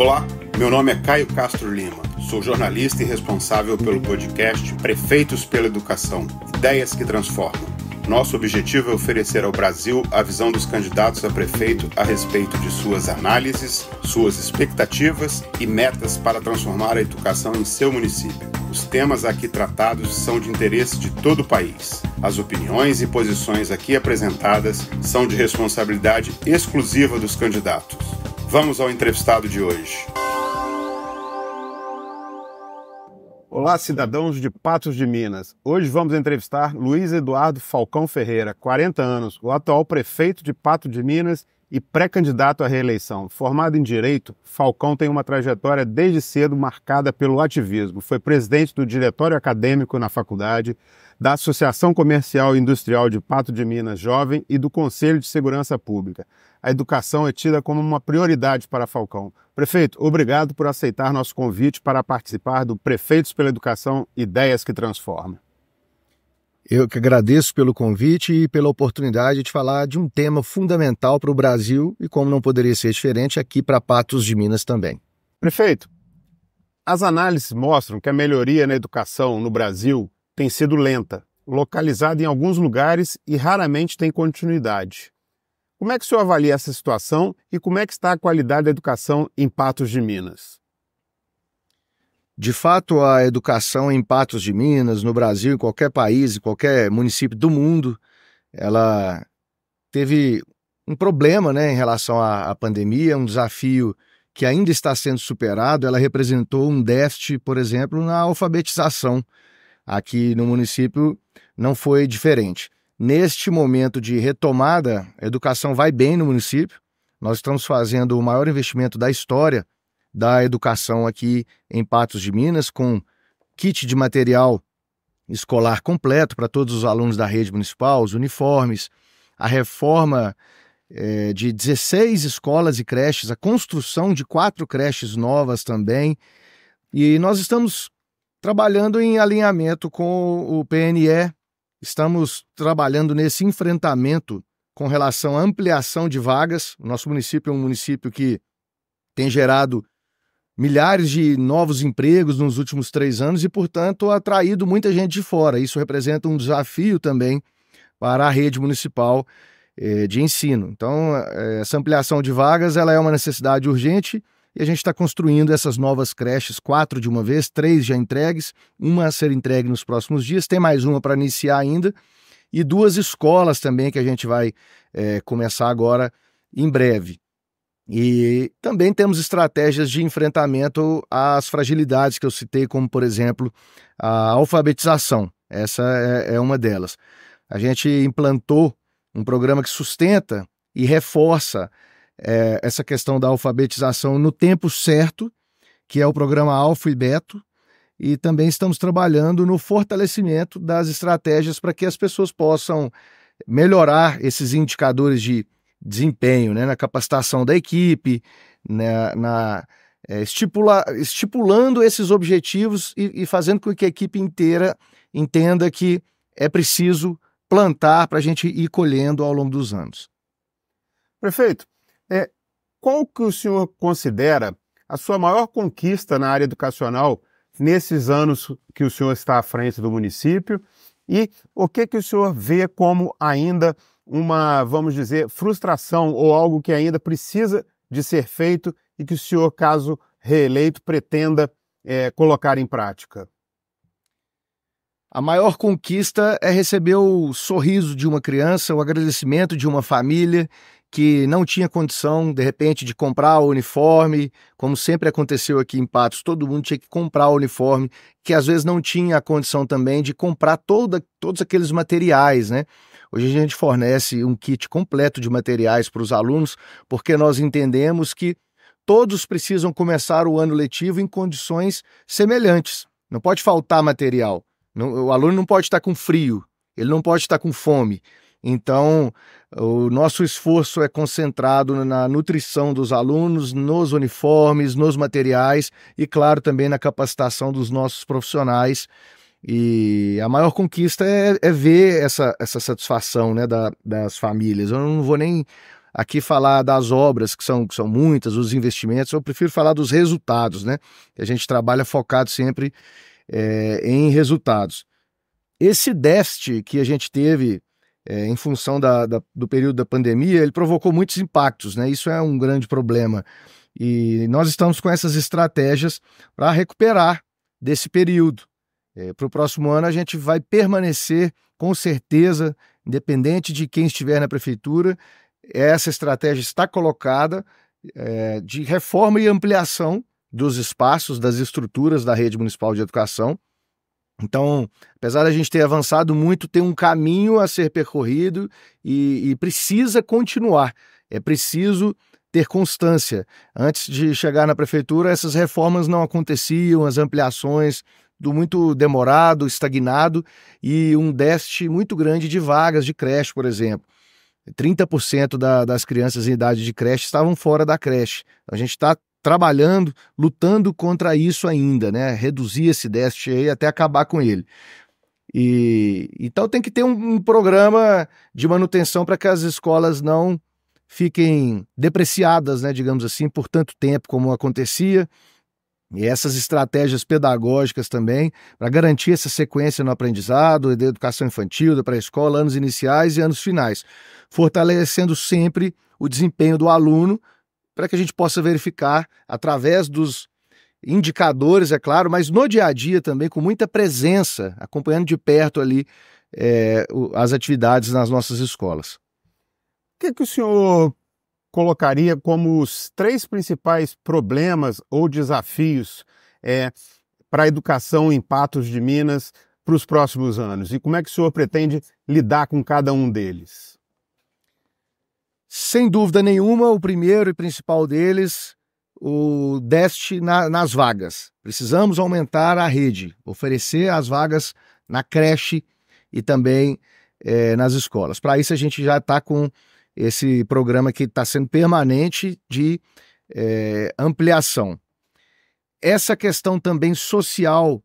Olá, meu nome é Caio Castro Lima. Sou jornalista e responsável pelo podcast Prefeitos pela Educação Ideias que Transformam. Nosso objetivo é oferecer ao Brasil a visão dos candidatos a prefeito a respeito de suas análises, suas expectativas e metas para transformar a educação em seu município. Os temas aqui tratados são de interesse de todo o país. As opiniões e posições aqui apresentadas são de responsabilidade exclusiva dos candidatos. Vamos ao entrevistado de hoje. Olá, cidadãos de Patos de Minas. Hoje vamos entrevistar Luiz Eduardo Falcão Ferreira, 40 anos, o atual prefeito de Patos de Minas e pré-candidato à reeleição. Formado em direito, Falcão tem uma trajetória desde cedo marcada pelo ativismo. Foi presidente do diretório acadêmico na faculdade, da Associação Comercial e Industrial de Pato de Minas Jovem e do Conselho de Segurança Pública. A educação é tida como uma prioridade para Falcão. Prefeito, obrigado por aceitar nosso convite para participar do Prefeitos pela Educação Ideias que Transformam. Eu que agradeço pelo convite e pela oportunidade de falar de um tema fundamental para o Brasil e, como não poderia ser diferente, aqui para Patos de Minas também. Prefeito, as análises mostram que a melhoria na educação no Brasil tem sido lenta, localizada em alguns lugares e raramente tem continuidade. Como é que o senhor avalia essa situação e como é que está a qualidade da educação em Patos de Minas? De fato, a educação em Patos de Minas, no Brasil, em qualquer país, em qualquer município do mundo, ela teve um problema né, em relação à, à pandemia, um desafio que ainda está sendo superado. Ela representou um déficit, por exemplo, na alfabetização. Aqui no município não foi diferente. Neste momento de retomada, a educação vai bem no município. Nós estamos fazendo o maior investimento da história da educação aqui em Patos de Minas, com kit de material escolar completo para todos os alunos da rede municipal, os uniformes, a reforma é, de 16 escolas e creches, a construção de quatro creches novas também. E nós estamos trabalhando em alinhamento com o PNE, estamos trabalhando nesse enfrentamento com relação à ampliação de vagas. O nosso município é um município que tem gerado milhares de novos empregos nos últimos três anos e, portanto, atraído muita gente de fora. Isso representa um desafio também para a rede municipal eh, de ensino. Então, eh, essa ampliação de vagas ela é uma necessidade urgente e a gente está construindo essas novas creches, quatro de uma vez, três já entregues, uma a ser entregue nos próximos dias, tem mais uma para iniciar ainda, e duas escolas também que a gente vai eh, começar agora em breve. E também temos estratégias de enfrentamento às fragilidades que eu citei, como, por exemplo, a alfabetização. Essa é, é, uma delas. A gente implantou um programa que sustenta e reforça é, essa questão da alfabetização no tempo certo, que é o programa Alfa e Beto, e também estamos trabalhando no fortalecimento das estratégias para que as pessoas possam melhorar esses indicadores de desempenho, né, na capacitação da equipe, né, na é, estipula, estipulando esses objetivos e, e fazendo com que a equipe inteira entenda que é preciso plantar para a gente ir colhendo ao longo dos anos. Prefeito, é, qual que o senhor considera a sua maior conquista na área educacional nesses anos que o senhor está à frente do município e o que, que o senhor vê como ainda uma, vamos dizer, frustração ou algo que ainda precisa de ser feito e que o senhor, caso reeleito, pretenda é, colocar em prática? A maior conquista é receber o sorriso de uma criança, o agradecimento de uma família que não tinha condição, de repente, de comprar o uniforme, como sempre aconteceu aqui em Patos, todo mundo tinha que comprar o uniforme, que às vezes não tinha a condição também de comprar toda, todos aqueles materiais, né? Hoje a gente fornece um kit completo de materiais para os alunos, porque nós entendemos que todos precisam começar o ano letivo em condições semelhantes. Não pode faltar material. o aluno não pode estar com frio, ele não pode estar com fome. Então, o nosso esforço é concentrado na nutrição dos alunos, nos uniformes, nos materiais e, claro, também na capacitação dos nossos profissionais. E a maior conquista é, é ver essa, essa satisfação né, da, das famílias. Eu não vou nem aqui falar das obras, que são, que são muitas, os investimentos, eu prefiro falar dos resultados, né? A gente trabalha focado sempre é, em resultados. Esse déficit que a gente teve é, em função da, da, do período da pandemia, ele provocou muitos impactos, né? Isso é um grande problema. E nós estamos com essas estratégias para recuperar desse período. É, para o próximo ano, a gente vai permanecer, com certeza, independente de quem estiver na prefeitura, essa estratégia está colocada é, de reforma e ampliação dos espaços, das estruturas da rede municipal de educação. Então, apesar da gente ter avançado muito, tem um caminho a ser percorrido e, e precisa continuar. É preciso ter constância. Antes de chegar na prefeitura, essas reformas não aconteciam, as ampliações do muito demorado, estagnado e um déficit muito grande de vagas de creche, por exemplo. 30% da, das crianças em idade de creche estavam fora da creche. Então, a gente está trabalhando, lutando contra isso ainda, né? Reduzir esse déficit aí até acabar com ele. E então tem que ter um, um programa de manutenção para que as escolas não fiquem depreciadas, né, digamos assim, por tanto tempo como acontecia. E essas estratégias pedagógicas também, para garantir essa sequência no aprendizado, da educação infantil, da pré-escola, anos iniciais e anos finais, fortalecendo sempre o desempenho do aluno para que a gente possa verificar através dos indicadores, é claro, mas no dia a dia também, com muita presença, acompanhando de perto ali é, as atividades nas nossas escolas. O que, que o senhor colocaria como os três principais problemas ou desafios é, para a educação em Patos de Minas para os próximos anos? E como é que o senhor pretende lidar com cada um deles? Sem dúvida nenhuma, o primeiro e principal deles, o déficit na, nas vagas. Precisamos aumentar a rede, oferecer as vagas na creche e também é, nas escolas. Para isso, a gente já está com esse programa que está sendo permanente de é, ampliação. Essa questão também social,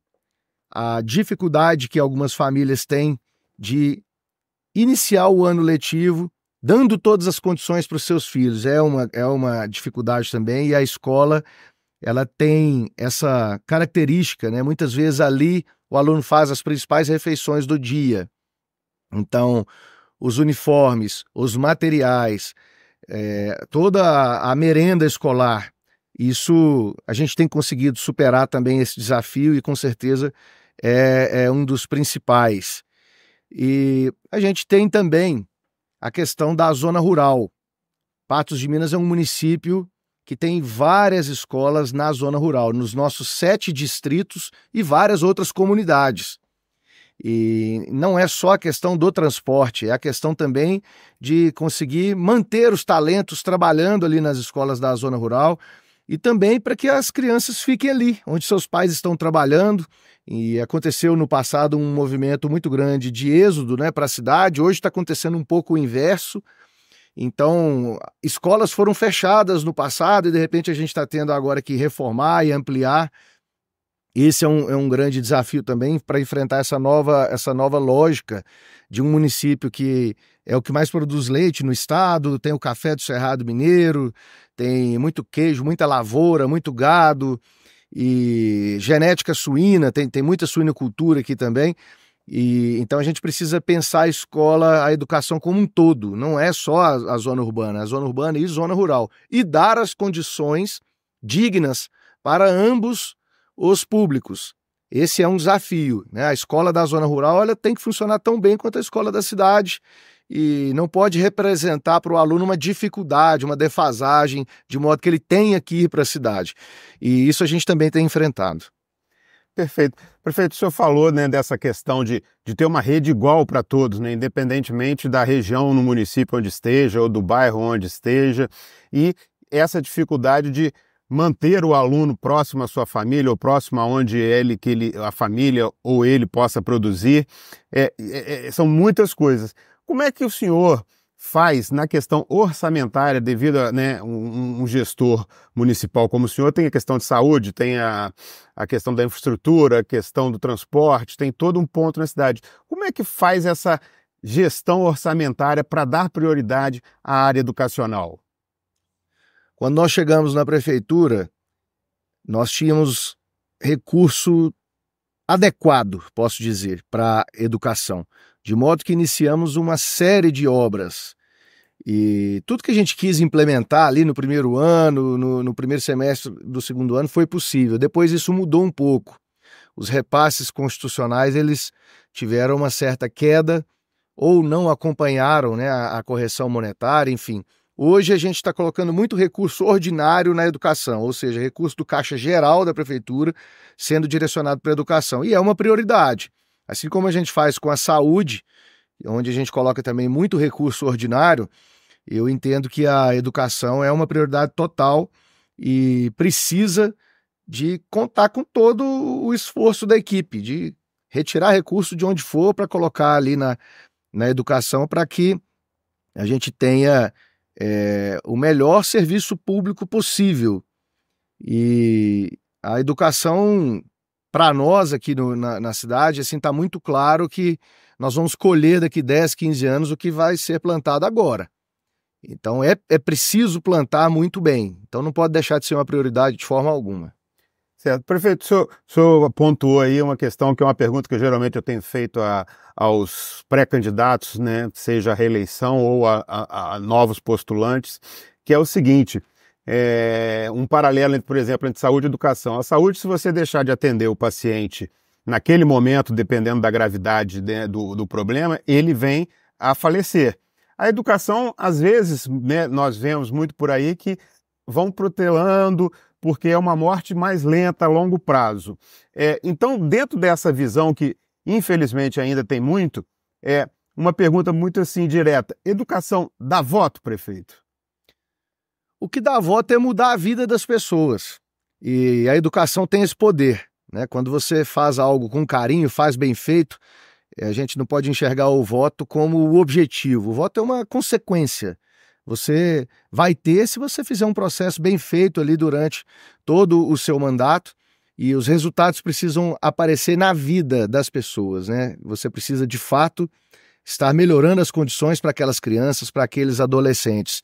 a dificuldade que algumas famílias têm de iniciar o ano letivo dando todas as condições para os seus filhos. É uma, é uma dificuldade também, e a escola ela tem essa característica, né? Muitas vezes ali o aluno faz as principais refeições do dia. Então, os uniformes, os materiais, é, toda a, a merenda escolar, isso a gente tem conseguido superar também esse desafio e com certeza é, é um dos principais. E a gente tem também a questão da zona rural. Patos de Minas é um município que tem várias escolas na zona rural, nos nossos sete distritos e várias outras comunidades. E não é só a questão do transporte, é a questão também de conseguir manter os talentos trabalhando ali nas escolas da zona rural e também para que as crianças fiquem ali, onde seus pais estão trabalhando. E aconteceu no passado um movimento muito grande de êxodo né, para a cidade, hoje está acontecendo um pouco o inverso. Então, escolas foram fechadas no passado e de repente a gente está tendo agora que reformar e ampliar. Esse é um, é um grande desafio também para enfrentar essa nova, essa nova lógica de um município que é o que mais produz leite no estado, tem o café do Cerrado Mineiro, tem muito queijo, muita lavoura, muito gado e genética suína, tem, tem muita suinocultura aqui também. E então a gente precisa pensar a escola, a educação como um todo, não é só a, a zona urbana, a zona urbana e zona rural, e dar as condições dignas para ambos os públicos. Esse é um desafio. Né? A escola da zona rural ela tem que funcionar tão bem quanto a escola da cidade e não pode representar para o aluno uma dificuldade, uma defasagem, de modo que ele tenha que ir para a cidade. E isso a gente também tem enfrentado. Perfeito. Prefeito, o senhor falou né, dessa questão de, de ter uma rede igual para todos, né, independentemente da região no município onde esteja ou do bairro onde esteja, e essa dificuldade de manter o aluno próximo à sua família ou próximo aonde ele que ele, a família ou ele possa produzir é, é, é são muitas coisas como é que o senhor faz na questão orçamentária, devido a né, um, um, gestor municipal como o senhor, tem a questão de saúde, tem a, a questão da infraestrutura, a questão do transporte, tem todo um ponto na cidade. Como é que faz essa gestão orçamentária para dar prioridade à área educacional? Quando nós chegamos na prefeitura, nós tínhamos recurso adequado, posso dizer, para educação de modo que iniciamos uma série de obras. E tudo que a gente quis implementar ali no primeiro ano, no, no primeiro semestre do segundo ano, foi possível. Depois isso mudou um pouco. Os repasses constitucionais eles tiveram uma certa queda ou não acompanharam né, a, a correção monetária, enfim. Hoje a gente está colocando muito recurso ordinário na educação, ou seja, recurso do Caixa Geral da Prefeitura sendo direcionado para a educação. E é uma prioridade. Assim como a gente faz com a saúde, onde a gente coloca também muito recurso ordinário, eu entendo que a educação é uma prioridade total e precisa de contar com todo o esforço da equipe, de retirar recurso de onde for para colocar ali na, na educação para que a gente tenha é, o melhor serviço público possível. E a educação para nós aqui no, na, na, cidade, assim, está muito claro que nós vamos colher daqui 10, 15 anos o que vai ser plantado agora. Então é, é preciso plantar muito bem. Então não pode deixar de ser uma prioridade de forma alguma. Certo. Prefeito, o senhor, o senhor pontuou aí uma questão que é uma pergunta que geralmente eu tenho feito a, aos pré-candidatos, né, seja a reeleição ou a, a, a novos postulantes, que é o seguinte: é, um paralelo, por exemplo, entre saúde e educação. A saúde, se você deixar de atender o paciente naquele momento, dependendo da gravidade né, do, do problema, ele vem a falecer. A educação, às vezes, né, nós vemos muito por aí que vão protelando, porque é uma morte mais lenta a longo prazo. É, então, dentro dessa visão que, infelizmente, ainda tem muito, é uma pergunta muito assim direta. Educação dá voto, prefeito? O que dá voto é mudar a vida das pessoas. E a educação tem esse poder. Né? Quando você faz algo com carinho, faz bem feito, a gente não pode enxergar o voto como o objetivo. O voto é uma consequência. Você vai ter se você fizer um processo bem feito ali durante todo o seu mandato. E os resultados precisam aparecer na vida das pessoas, né? Você precisa, de fato, estar melhorando as condições para aquelas crianças, para aqueles adolescentes.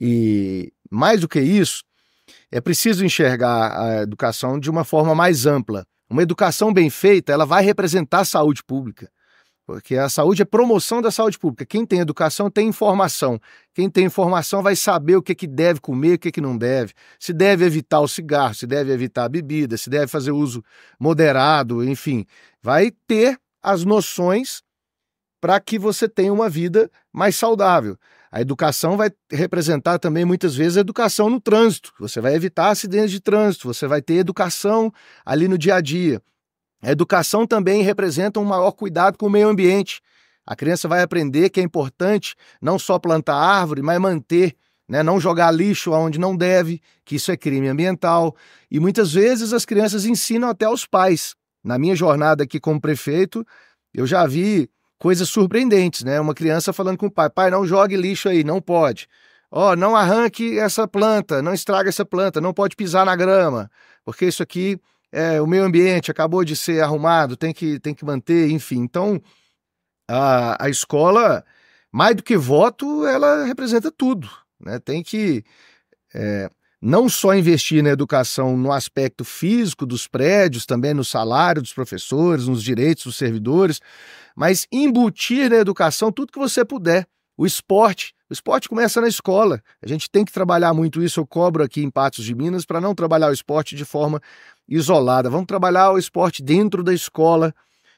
E mais do que isso, é preciso enxergar a educação de uma forma mais ampla. Uma educação bem feita, ela vai representar a saúde pública. Porque a saúde é promoção da saúde pública. Quem tem educação tem informação. Quem tem informação vai saber o que, é que deve comer, o que, é que não deve. Se deve evitar o cigarro, se deve evitar a bebida, se deve fazer uso moderado, enfim. Vai ter as noções para que você tenha uma vida mais saudável. A educação vai representar também muitas vezes a educação no trânsito. Você vai evitar acidentes de trânsito, você vai ter educação ali no dia a dia. A educação também representa um maior cuidado com o meio ambiente. A criança vai aprender que é importante não só plantar árvore, mas manter, né? não jogar lixo aonde não deve, que isso é crime ambiental. E muitas vezes as crianças ensinam até aos pais. Na minha jornada aqui como prefeito, eu já vi coisas surpreendentes, né? Uma criança falando com o pai: pai, não jogue lixo aí, não pode. Ó, oh, não arranque essa planta, não estraga essa planta, não pode pisar na grama, porque isso aqui é o meio ambiente, acabou de ser arrumado, tem que, tem que manter, enfim. Então, a, a escola, mais do que voto, ela representa tudo, né? Tem que. É, não só investir na educação no aspecto físico dos prédios, também no salário dos professores, nos direitos dos servidores, mas embutir na educação tudo que você puder. O esporte, o esporte começa na escola. A gente tem que trabalhar muito isso. Eu cobro aqui em Patos de Minas para não trabalhar o esporte de forma isolada. Vamos trabalhar o esporte dentro da escola.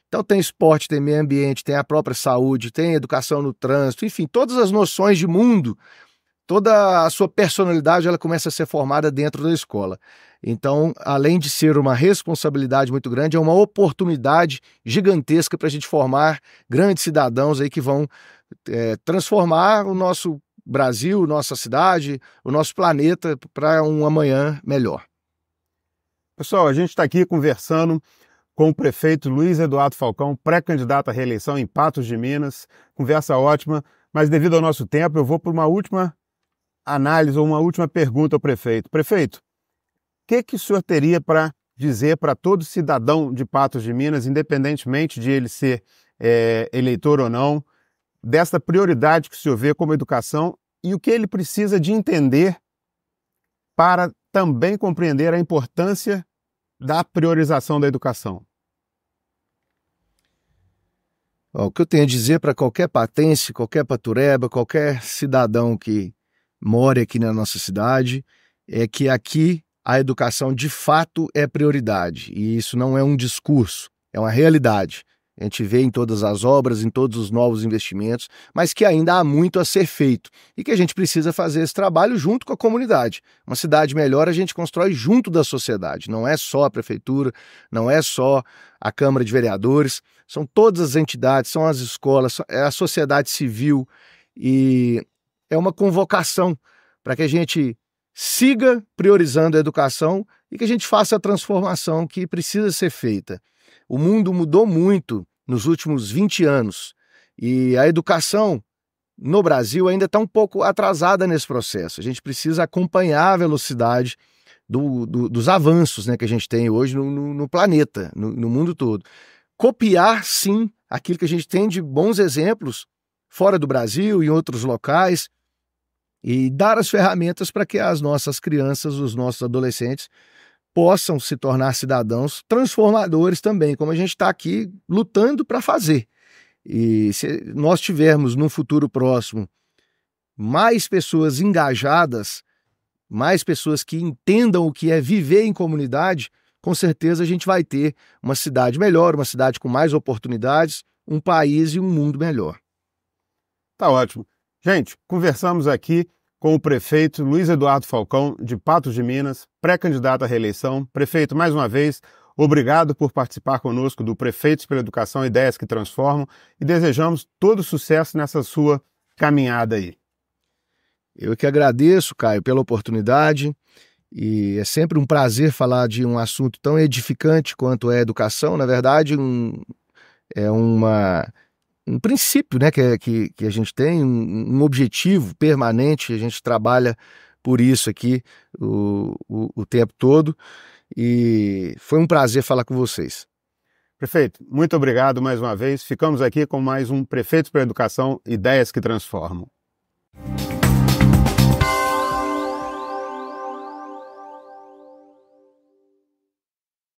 Então tem esporte, tem meio ambiente, tem a própria saúde, tem educação no trânsito, enfim, todas as noções de mundo toda a sua personalidade ela começa a ser formada dentro da escola. Então, além de ser uma responsabilidade muito grande, é uma oportunidade gigantesca para a gente formar grandes cidadãos aí que vão é, transformar o nosso Brasil, nossa cidade, o nosso planeta para um amanhã melhor. Pessoal, a gente está aqui conversando com o prefeito Luiz Eduardo Falcão, pré-candidato à reeleição em Patos de Minas. Conversa ótima, mas devido ao nosso tempo, eu vou para uma última análise ou uma última pergunta ao prefeito. Prefeito, o que, que o senhor teria para dizer para todo cidadão de Patos de Minas, independentemente de ele ser é, eleitor ou não, desta prioridade que o senhor vê como educação e o que ele precisa de entender para também compreender a importância da priorização da educação? Bom, o que eu tenho a dizer para qualquer patense, qualquer patureba, qualquer cidadão que more aqui na nossa cidade, é que aqui a educação de fato é prioridade. E isso não é um discurso, é uma realidade. A gente vê em todas as obras, em todos os novos investimentos, mas que ainda há muito a ser feito e que a gente precisa fazer esse trabalho junto com a comunidade. Uma cidade melhor a gente constrói junto da sociedade, não é só a prefeitura, não é só a Câmara de Vereadores, são todas as entidades, são as escolas, é a sociedade civil. E é uma convocação para que a gente siga priorizando a educação e que a gente faça a transformação que precisa ser feita. O mundo mudou muito nos últimos 20 anos e a educação no Brasil ainda está um pouco atrasada nesse processo. A gente precisa acompanhar a velocidade do, do, dos avanços né, que a gente tem hoje no, no, no planeta, no, no mundo todo. Copiar, sim, aquilo que a gente tem de bons exemplos fora do Brasil, em outros locais, e dar as ferramentas para que as nossas crianças, os nossos adolescentes possam se tornar cidadãos transformadores também, como a gente está aqui lutando para fazer. E se nós tivermos num futuro próximo mais pessoas engajadas, mais pessoas que entendam o que é viver em comunidade, com certeza a gente vai ter uma cidade melhor, uma cidade com mais oportunidades, um país e um mundo melhor. Tá ótimo. Gente, conversamos aqui com o prefeito Luiz Eduardo Falcão, de Patos de Minas, pré-candidato à reeleição. Prefeito, mais uma vez, obrigado por participar conosco do Prefeitos pela Educação Ideias que Transformam e desejamos todo sucesso nessa sua caminhada aí. Eu que agradeço, Caio, pela oportunidade. E é sempre um prazer falar de um assunto tão edificante quanto é a educação. Na verdade, um, é uma um princípio né, que, que, que a gente tem, um, um, objetivo permanente, a gente trabalha por isso aqui o, o, o tempo todo. E foi um prazer falar com vocês. Prefeito, muito obrigado mais uma vez. Ficamos aqui com mais um Prefeitos para Educação Ideias que Transformam.